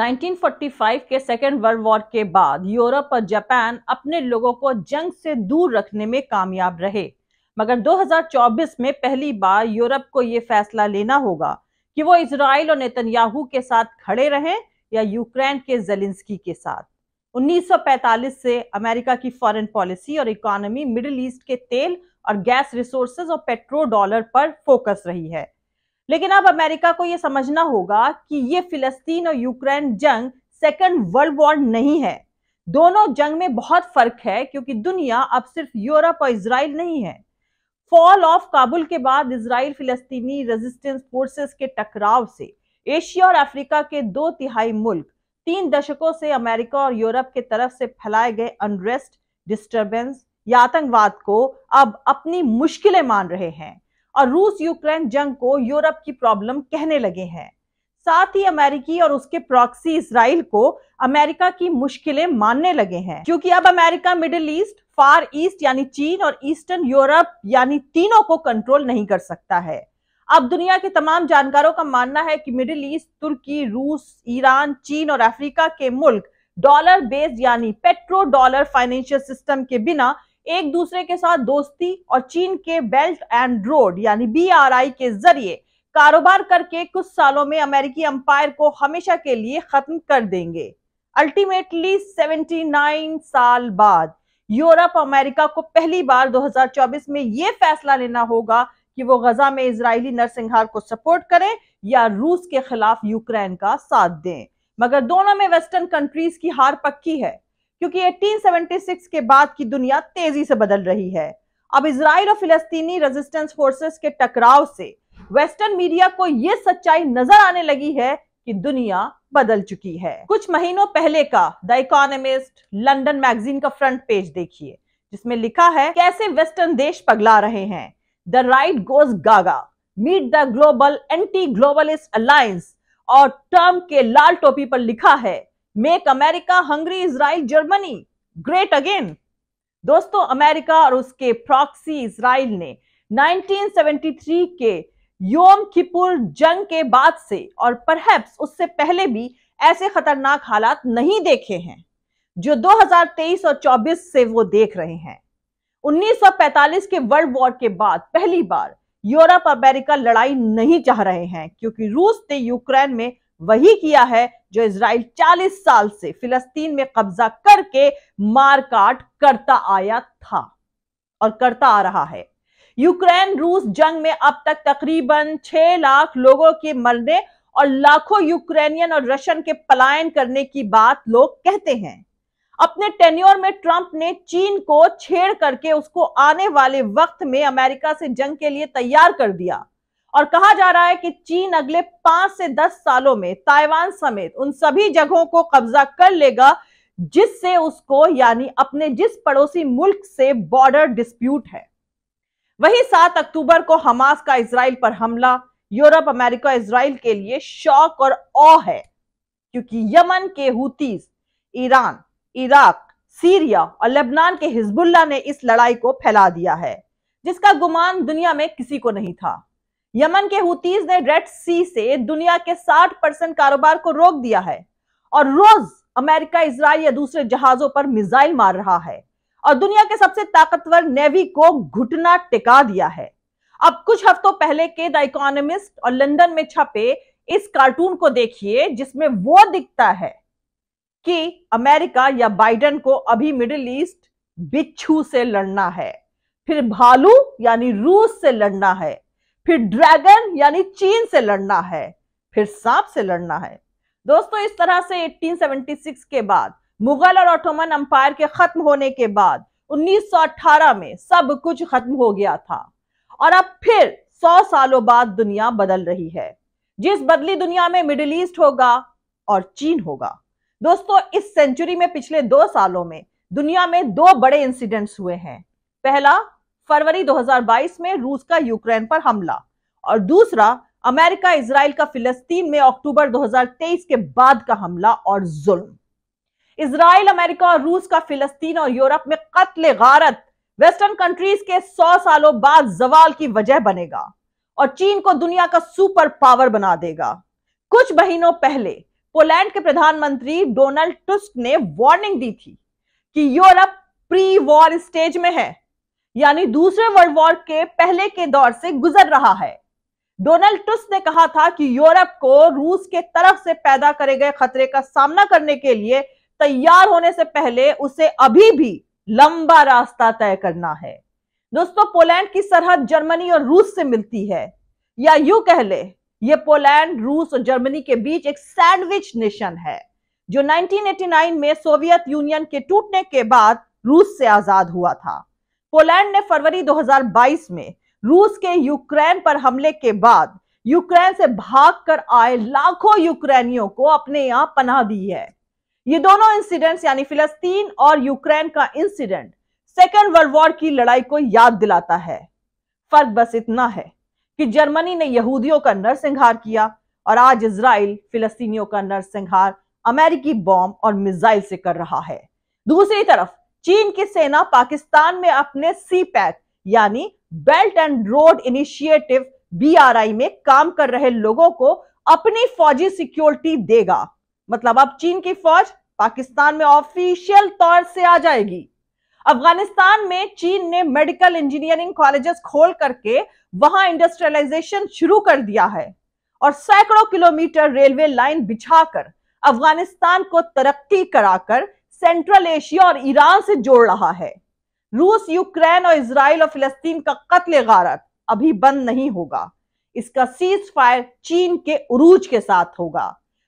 1945 के second world war के बाद यूरोप और जापान अपने लोगों को जंग से दूर रखने में कामयाब रहे मगर 2024 में पहली बार यूरोप को ये फैसला लेना होगा कि वो इसराइल और नेतन्याहू के साथ खड़े रहें या यूक्रेन के जेलिंस्की के साथ 1945 से अमेरिका की फॉरेन पॉलिसी और इकोनॉमी मिडिल ईस्ट के तेल और गैस रिसोर्सेज और पेट्रो डॉलर पर फोकस रही है लेकिन अब अमेरिका को यह समझना होगा कि ये फिलिस्तीन और यूक्रेन जंग सेकेंड वर्ल्ड वॉर नहीं है दोनों जंग में बहुत फर्क है क्योंकि दुनिया अब सिर्फ यूरोप और इसराइल नहीं है फॉल ऑफ काबुल के बाद इसराइल फिलिस्तीनी रेजिस्टेंस फोर्सेस के टकराव से एशिया और अफ्रीका के दो तिहाई मुल्क तीन दशकों से अमेरिका और यूरोप के तरफ से फैलाए गए अनरेस्ट डिस्टर्बेंस या आतंकवाद को अब अपनी मुश्किलें मान रहे हैं और रूस यूक्रेन जंग को यूरोप की प्रॉब्लम कहने लगे हैं साथ ही अमेरिकी और उसके प्रॉक्सी इसराइल को अमेरिका की मुश्किलें मानने लगे हैं क्योंकि अब America middle east far east यानी चीन और ईस्टर्न यूरोप यानी तीनों को कंट्रोल नहीं कर सकता है अब दुनिया के तमाम जानकारों का मानना है कि मिडिल ईस्ट तुर्की रूस ईरान चीन और अफ्रीका के मुल्क डॉलर बेस्ड यानी पेट्रो डॉलर फाइनेंशियल सिस्टम के बिना एक दूसरे के साथ दोस्ती और चीन के बेल्ट एंड रोड यानी बी के जरिए कारोबार करके कुछ सालों में अमेरिकी अंपायर को हमेशा के लिए खत्म कर देंगे अल्टीमेटली 79 साल बाद यूरोप अमेरिका को पहली बार 2024 में यह फैसला लेना होगा कि वो गजा में इसराइली नरसिंहार को सपोर्ट करें या रूस के खिलाफ यूक्रेन का साथ दें मगर दोनों में वेस्टर्न कंट्रीज की हार पक्की है क्योंकि 1876 के बाद की दुनिया तेजी से बदल रही है अब इसराइल और फिलिस्तीनी रेजिस्टेंस फोर्सेस के टकराव से वेस्टर्न मीडिया को यह सच्चाई नजर आने लगी है कि दुनिया बदल चुकी है कुछ महीनों पहले का द इकोनॉमिस्ट लंदन मैगजीन का फ्रंट पेज देखिए जिसमें लिखा है कैसे वेस्टर्न देश पगला रहे हैं the right goes gaga meet the global anti globalist alliance और टर्म के लाल टोपी पर लिखा है make America Hungary Israel Germany great again दोस्तों अमेरिका और उसके प्रॉक्सी इसराइल ने 1973 के योम किपुर जंग के बाद से और परहैप्स उससे पहले भी ऐसे खतरनाक हालात नहीं देखे हैं जो 2023 और 24 से वो देख रहे हैं 1945 के वर्ल्ड वॉर के बाद पहली बार यूरोप अमेरिका लड़ाई नहीं चाह रहे हैं क्योंकि रूस ने यूक्रेन में वही किया है जो इसराइल 40 साल से फिलस्तीन में कब्जा करके मारकाट करता आया था और करता आ रहा है यूक्रेन रूस जंग में अब तक तकरीबन 6 लाख लोगों के मरने और लाखों यूक्रेनियन और रशियन के पलायन करने की बात लोग कहते हैं अपने टेन्योर में ट्रंप ने चीन को छेड़ करके उसको आने वाले वक्त में अमेरिका से जंग के लिए तैयार कर दिया और कहा जा रहा है कि चीन अगले पांच से दस सालों में ताइवान समेत उन सभी जगहों को कब्जा कर लेगा जिससे उसको यानी अपने जिस पड़ोसी मुल्क से बॉर्डर डिस्प्यूट है वही सात अक्टूबर को हमास का इसराइल पर हमला यूरोप अमेरिका इसराइल के लिए शौक और ओ है क्योंकि यमन के हुतीस ईरान इराक सीरिया और लेबनान के हिजबुल्ला ने इस लड़ाई को फैला दिया है जिसका गुमान दुनिया में किसी को नहीं था यमन के हुतीज ने रेड सी से दुनिया के 60 परसेंट कारोबार को रोक दिया है और रोज अमेरिका इसराइल या दूसरे जहाजों पर मिसाइल मार रहा है और दुनिया के सबसे ताकतवर नेवी को घुटना टिका दिया है अब कुछ हफ्तों पहले के द इकोनॉमिस्ट और लंदन में छपे इस कार्टून को देखिए जिसमें वो दिखता है कि अमेरिका या बाइडन को अभी मिडिल ईस्ट बिच्छू से लड़ना है फिर भालू यानी रूस से लड़ना है फिर ड्रैगन यानी चीन से लड़ना है फिर सांप से लड़ना है दोस्तों इस तरह से 1876 के बाद मुगल और ऑटोमन अंपायर के खत्म होने के बाद 1918 में सब कुछ खत्म हो गया था और अब फिर 100 सालों बाद दुनिया बदल रही है जिस बदली दुनिया में मिडिल ईस्ट होगा और चीन होगा दोस्तों इस सेंचुरी में पिछले दो सालों में दुनिया में दो बड़े इंसिडेंट्स हुए हैं पहला फरवरी 2022 में रूस का यूक्रेन पर हमला और दूसरा अमेरिका इसराइल का फिलिस्तीन में अक्टूबर 2023 के बाद का हमला और जुल्म इसराइल अमेरिका और रूस का फिलिस्तीन और यूरोप में कत्ल गारत वेस्टर्न कंट्रीज के 100 सालों बाद जवाल की वजह बनेगा और चीन को दुनिया का सुपर पावर बना देगा कुछ महीनों पहले पोलैंड के प्रधानमंत्री डोनाल्ड टुस्क ने वार्निंग दी थी कि यूरोप प्री वॉर स्टेज में है यानी दूसरे वर्ल्ड वॉर के पहले के दौर से गुजर रहा है डोनाल्ड टुस ने कहा था कि यूरोप को रूस के तरफ से पैदा करे गए खतरे का सामना करने के लिए तैयार होने से पहले उसे अभी भी लंबा रास्ता तय करना है दोस्तों पोलैंड की सरहद जर्मनी और रूस से मिलती है या यू कह ले ये पोलैंड रूस और जर्मनी के बीच एक सैंडविच नेशन है जो 1989 में सोवियत यूनियन के टूटने के बाद रूस से आजाद हुआ था पोलैंड ने फरवरी 2022 में रूस के यूक्रेन पर हमले के बाद यूक्रेन से भागकर आए लाखों यूक्रेनियों को अपने यहां पनाह दी है ये दोनों इंसिडेंट्स यानी फिलस्तीन और यूक्रेन का इंसिडेंट सेकेंड वर्ल्ड वॉर की लड़ाई को याद दिलाता है फर्क बस इतना है कि जर्मनी ने यहूदियों का नरसंहार किया और आज इसराइल फिलस्तीनियों का नरसंहार अमेरिकी बॉम्ब और मिसाइल से कर रहा है दूसरी तरफ चीन की सेना पाकिस्तान में अपने सी पैक यानी belt and road initiative BRI में काम कर रहे लोगों को अपनी फौजी सिक्योरिटी देगा मतलब अब चीन की फौज पाकिस्तान में ऑफिशियल तौर से आ जाएगी अफगानिस्तान में चीन ने मेडिकल इंजीनियरिंग कॉलेजेस खोल करके वहां इंडस्ट्रियलाइजेशन शुरू कर दिया है और सैकड़ों किलोमीटर रेलवे लाइन बिछाकर अफगानिस्तान को तरक्की कराकर सेंट्रल एशिया और ईरान से जोड़ रहा है रूस यूक्रेन और इसराइल और फिलस्तीन का कत्ल गारत अभी बंद नहीं होगा इसका सीज फायर चीन के उरूज के साथ होगा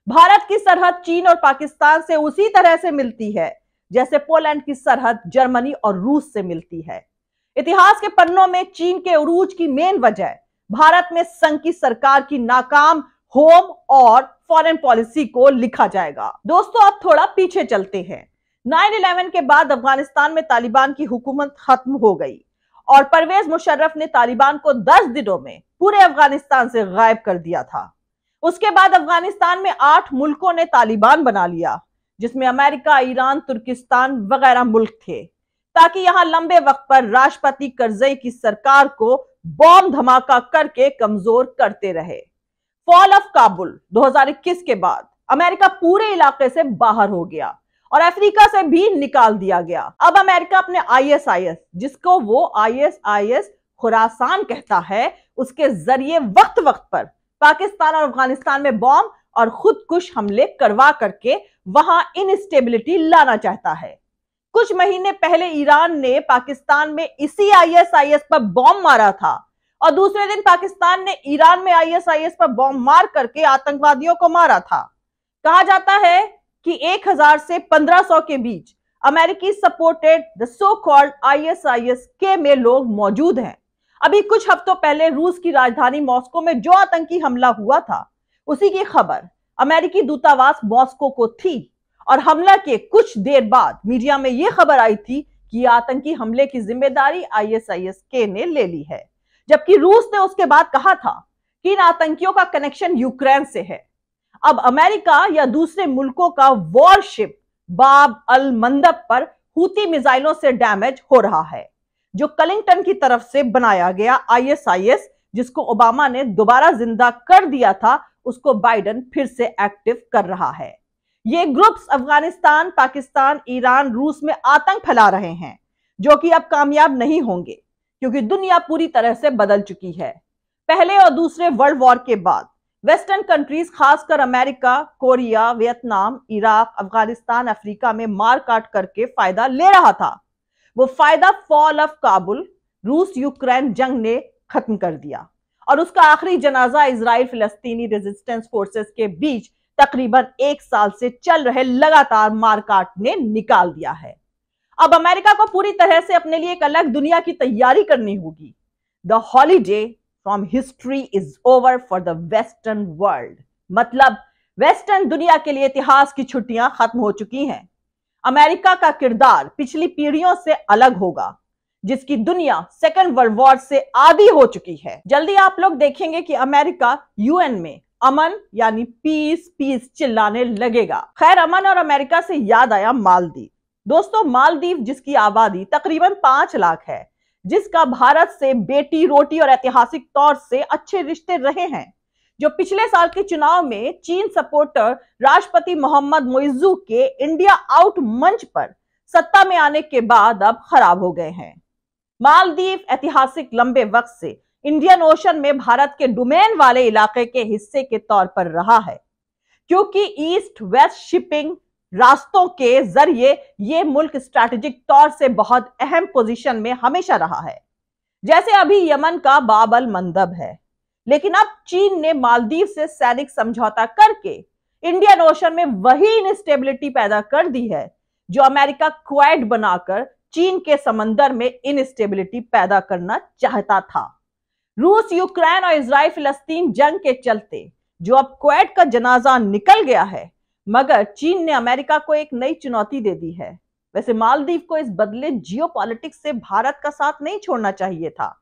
भारत की सरहद चीन और पाकिस्तान से उसी तरह से मिलती है जैसे पोलैंड की सरहद जर्मनी और रूस से मिलती है इतिहास के पन्नों में चीन के उरूज की मेन वजह भारत में संघ की सरकार की नाकाम होम और फॉरेन पॉलिसी को लिखा जाएगा दोस्तों अब थोड़ा पीछे चलते हैं नाइन इलेवन के बाद अफगानिस्तान में तालिबान की हुकूमत खत्म हो गई और परवेज मुशर्रफ ने तालिबान को दस दिनों में पूरे अफगानिस्तान से गायब कर दिया था उसके बाद अफगानिस्तान में आठ मुल्कों ने तालिबान बना लिया जिसमें अमेरिका ईरान तुर्किस्तान वगैरह मुल्क थे ताकि यहां लंबे वक्त पर राष्ट्रपति करजई की सरकार को बॉम्ब धमाका करके कमजोर करते रहे फॉल ऑफ काबुल 2021 के बाद अमेरिका पूरे इलाके से बाहर हो गया और अफ्रीका से भी निकाल दिया गया अब अमेरिका अपने आईएसआईएस जिसको वो आईएसआईएस खुरासान कहता है उसके जरिए वक्त वक्त पर पाकिस्तान और अफगानिस्तान में बॉम्ब और खुदकुश हमले करवा करके वहां इनस्टेबिलिटी लाना चाहता है कुछ महीने पहले ईरान ने पाकिस्तान में इसी आईएसआईएस पर बॉम्ब मारा था और दूसरे दिन पाकिस्तान ने ईरान में आईएसआईएस पर बॉम्ब मार करके आतंकवादियों को मारा था कहा जाता है कि 1000 से 1500 के बीच अमेरिकी supported the so called ISIS के में लोग मौजूद हैं अभी कुछ हफ्तों पहले रूस की राजधानी मॉस्को में जो आतंकी हमला हुआ था उसी की खबर अमेरिकी दूतावास मॉस्को को थी और हमला के कुछ देर बाद मीडिया में यह खबर आई थी कि आतंकी हमले की जिम्मेदारी आईएसआईएस के ने ले ली है जबकि रूस ने उसके बाद कहा था कि इन आतंकियों का कनेक्शन यूक्रेन से है अब अमेरिका या दूसरे मुल्कों का वॉरशिप बाब अल मंदब पर हूती मिसाइलों से डैमेज हो रहा है जो कलिंगटन की तरफ से बनाया गया आईएसआईएस जिसको ओबामा ने दोबारा जिंदा कर दिया था उसको बाइडन फिर से एक्टिव कर रहा है ये ग्रुप्स अफगानिस्तान पाकिस्तान ईरान रूस में आतंक फैला रहे हैं जो कि अब कामयाब नहीं होंगे क्योंकि दुनिया पूरी तरह से बदल चुकी है पहले और दूसरे वर्ल्ड वॉर के बाद वेस्टर्न कंट्रीज खासकर America Korea Vietnam Iraq Afghanistan Africa में मार काट करके फायदा ले रहा था वो फायदा फॉल ऑफ काबुल रूस यूक्रेन जंग ने खत्म कर दिया और उसका आखिरी जनाजा इसराइल फिलस्तीनी रेजिस्टेंस फोर्सेस के बीच तकरीबन एक साल से चल रहे लगातार मारकाट ने निकाल दिया है अब अमेरिका को पूरी तरह से अपने लिए एक अलग दुनिया की तैयारी करनी होगी the holiday from history is over for the western world मतलब वेस्टर्न दुनिया के लिए इतिहास की छुट्टियां खत्म हो चुकी हैं अमेरिका का किरदार पिछली पीढ़ियों से अलग होगा जिसकी दुनिया सेकेंड वर्ल्ड वॉर से आदि हो चुकी है जल्दी आप लोग देखेंगे कि अमेरिका यूएन में अमन यानी पीस पीस चिल्लाने लगेगा खैर अमन और अमेरिका से याद आया मालदीव दोस्तों मालदीव जिसकी आबादी तकरीबन पांच लाख है जिसका भारत से बेटी रोटी और ऐतिहासिक तौर से अच्छे रिश्ते रहे हैं जो पिछले साल के चुनाव में चीन सपोर्टर राष्ट्रपति मोहम्मद मोइजू के इंडिया आउट मंच पर सत्ता में आने के बाद अब खराब हो गए हैं मालदीव ऐतिहासिक लंबे वक्त से इंडियन ओशन में भारत के डोमेन वाले इलाके के हिस्से के तौर पर रहा है क्योंकि ईस्ट वेस्ट शिपिंग रास्तों के जरिए ये मुल्क स्ट्रैटेजिक तौर से बहुत अहम पोजीशन में हमेशा रहा है जैसे अभी यमन का बाबल मंदब है लेकिन अब चीन ने मालदीव से सैनिक समझौता करके इंडियन ओशन में वही इनस्टेबिलिटी पैदा कर दी है जो अमेरिका क्वाइट बनाकर चीन के समंदर में इनस्टेबिलिटी पैदा करना चाहता था रूस यूक्रेन और इसराइल फिलस्तीन जंग के चलते जो अब क्वैट का जनाजा निकल गया है मगर चीन ने अमेरिका को एक नई चुनौती दे दी है वैसे मालदीव को इस बदले जियो से भारत का साथ नहीं छोड़ना चाहिए था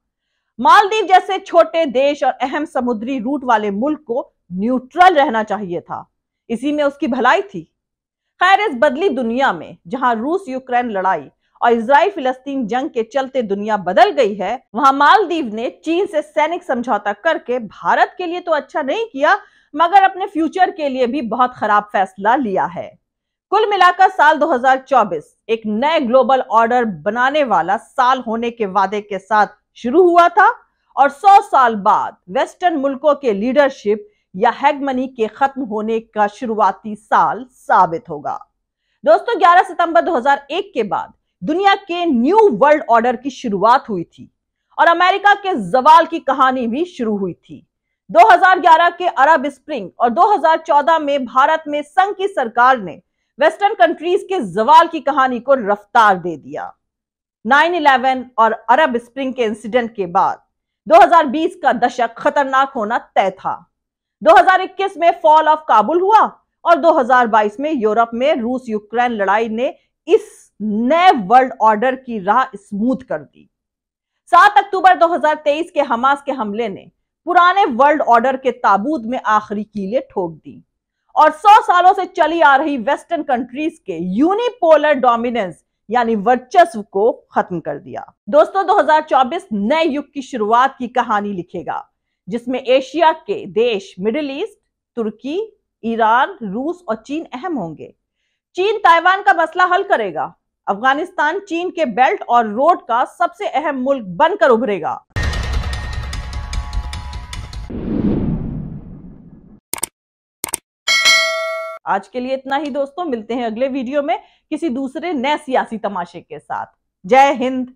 मालदीव जैसे छोटे देश और अहम समुद्री रूट वाले मुल्क को न्यूट्रल रहना चाहिए था इसी में उसकी भलाई थी खैर इस बदली दुनिया में जहां रूस यूक्रेन लड़ाई और इसराइल फिलस्तीन जंग के चलते दुनिया बदल गई है वहां मालदीव ने चीन से सैनिक समझौता करके भारत के लिए तो अच्छा नहीं किया मगर अपने फ्यूचर के लिए भी बहुत खराब फैसला लिया है कुल मिलाकर साल 2024 एक नए ग्लोबल ऑर्डर बनाने वाला साल होने के वादे के साथ शुरू हुआ था और 100 साल बाद वेस्टर्न मुल्कों के लीडरशिप या हेगमनी के खत्म होने का शुरुआती साल साबित होगा दोस्तों 11 सितंबर 2001 के बाद दुनिया के न्यू वर्ल्ड ऑर्डर की शुरुआत हुई थी और अमेरिका के जवाल की कहानी भी शुरू हुई थी 2011 के अरब स्प्रिंग और 2014 में भारत में संघ की सरकार ने वेस्टर्न कंट्रीज के जवाल की कहानी को रफ्तार दे दिया 9/11 और अरब स्प्रिंग के इंसिडेंट के बाद 2020 का दशक खतरनाक होना तय था 2021 में फॉल ऑफ काबुल हुआ और 2022 में यूरोप में रूस यूक्रेन लड़ाई ने इस नए वर्ल्ड ऑर्डर की राह स्मूथ कर दी 7 अक्टूबर 2023 के हमास के हमले ने पुराने वर्ल्ड ऑर्डर के ताबूत में आखिरी कीले ठोक दी और सौ सालों से चली आ रही वेस्टर्न कंट्रीज के यूनिपोलर डोमिनेंस यानी वर्चस्व को खत्म कर दिया दोस्तों 2024 नए युग की शुरुआत की कहानी लिखेगा जिसमें एशिया के देश मिडिल ईस्ट तुर्की ईरान रूस और चीन अहम होंगे चीन ताइवान का मसला हल करेगा अफगानिस्तान चीन के बेल्ट और रोड का सबसे अहम मुल्क बनकर उभरेगा आज के लिए इतना ही दोस्तों मिलते हैं अगले वीडियो में किसी दूसरे नए सियासी तमाशे के साथ जय हिंद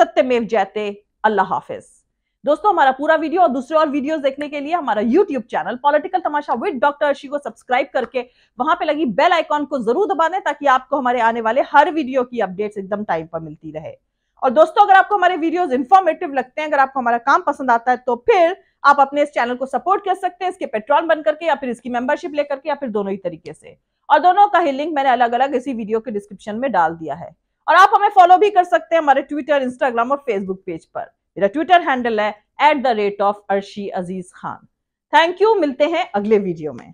सत्यमेव जयते अल्लाह हाफिज दोस्तों हमारा पूरा वीडियो और दूसरे और वीडियोस देखने के लिए हमारा यूट्यूब चैनल पॉलिटिकल तमाशा विद डॉक्टर अर्शी को सब्सक्राइब करके वहां पे लगी बेल आइकॉन को जरूर दबाने ताकि आपको हमारे आने वाले हर वीडियो की अपडेट्स एकदम टाइम पर मिलती रहे और दोस्तों अगर आपको हमारे वीडियोस इन्फॉर्मेटिव लगते हैं अगर आपको हमारा काम पसंद आता है तो फिर आप अपने इस चैनल को सपोर्ट कर सकते हैं इसके पेट्रोल बन करके या फिर इसकी मेंबरशिप लेकर के या फिर दोनों ही तरीके से और दोनों का ही लिंक मैंने अलग अलग इसी वीडियो के डिस्क्रिप्शन में डाल दिया है और आप हमें फॉलो भी कर सकते हैं हमारे ट्विटर इंस्टाग्राम और फेसबुक पेज पर मेरा ट्विटर हैंडल है at the rate of Arshi Aziz Khan thank you मिलते हैं अगले वीडियो में